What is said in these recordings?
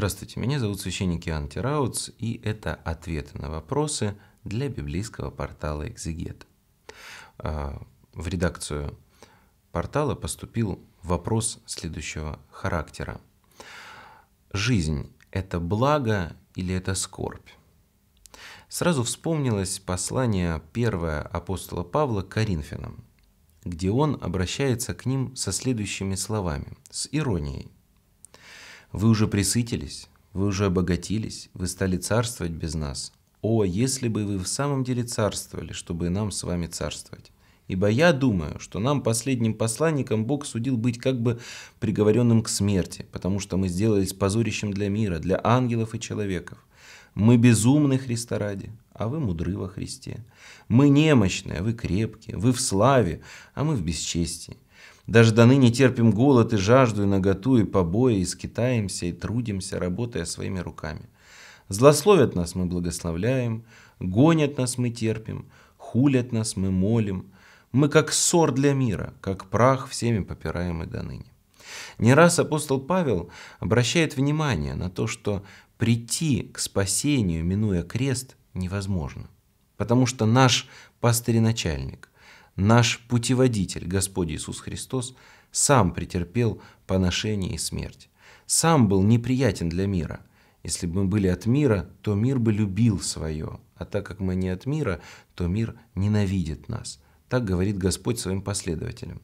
Здравствуйте, меня зовут священник Иоанн Тирауц, и это ответы на вопросы для библейского портала «Экзегет». А, в редакцию портала поступил вопрос следующего характера. «Жизнь – это благо или это скорбь?» Сразу вспомнилось послание первое апостола Павла к Коринфянам, где он обращается к ним со следующими словами, с иронией – вы уже присытились, вы уже обогатились, вы стали царствовать без нас. О, если бы вы в самом деле царствовали, чтобы и нам с вами царствовать. Ибо я думаю, что нам, последним посланникам, Бог судил быть как бы приговоренным к смерти, потому что мы сделались позорищем для мира, для ангелов и человеков. Мы безумны Христа ради, а вы мудры во Христе. Мы немощные, а вы крепкие, вы в славе, а мы в бесчестии. Даже до ныне терпим голод и жажду, и наготу, и побои, и скитаемся, и трудимся, работая своими руками. Злословят нас мы благословляем, гонят нас мы терпим, хулят нас мы молим. Мы как ссор для мира, как прах всеми попираем и до ныне. Не раз апостол Павел обращает внимание на то, что прийти к спасению, минуя крест, невозможно. Потому что наш пастырь-начальник, Наш путеводитель, Господь Иисус Христос, сам претерпел поношение и смерть. Сам был неприятен для мира. Если бы мы были от мира, то мир бы любил свое. А так как мы не от мира, то мир ненавидит нас. Так говорит Господь своим последователям.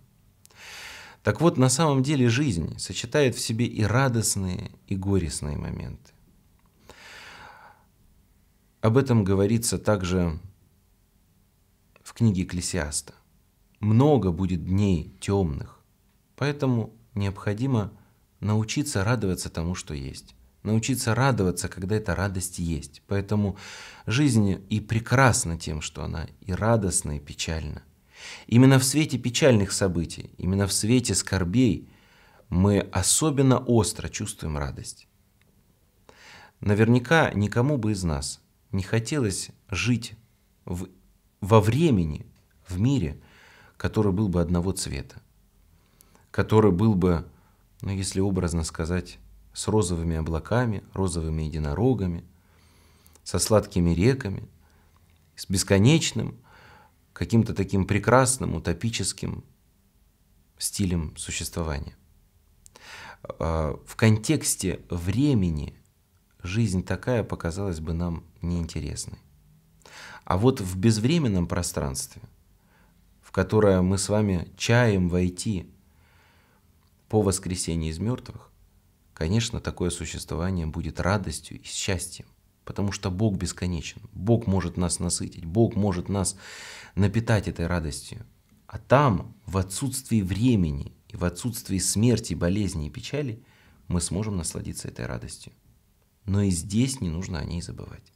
Так вот, на самом деле жизнь сочетает в себе и радостные, и горестные моменты. Об этом говорится также в книге Экклесиаста. Много будет дней темных, поэтому необходимо научиться радоваться тому, что есть. Научиться радоваться, когда эта радость есть. Поэтому жизнь и прекрасна тем, что она и радостна, и печальна. Именно в свете печальных событий, именно в свете скорбей мы особенно остро чувствуем радость. Наверняка никому бы из нас не хотелось жить в во времени, в мире, который был бы одного цвета, который был бы, ну если образно сказать, с розовыми облаками, розовыми единорогами, со сладкими реками, с бесконечным, каким-то таким прекрасным, утопическим стилем существования. А, в контексте времени жизнь такая показалась бы нам неинтересной. А вот в безвременном пространстве, в которое мы с вами чаем войти по воскресении из мертвых, конечно, такое существование будет радостью и счастьем. Потому что Бог бесконечен. Бог может нас насытить. Бог может нас напитать этой радостью. А там, в отсутствии времени и в отсутствии смерти, болезни и печали, мы сможем насладиться этой радостью. Но и здесь не нужно о ней забывать.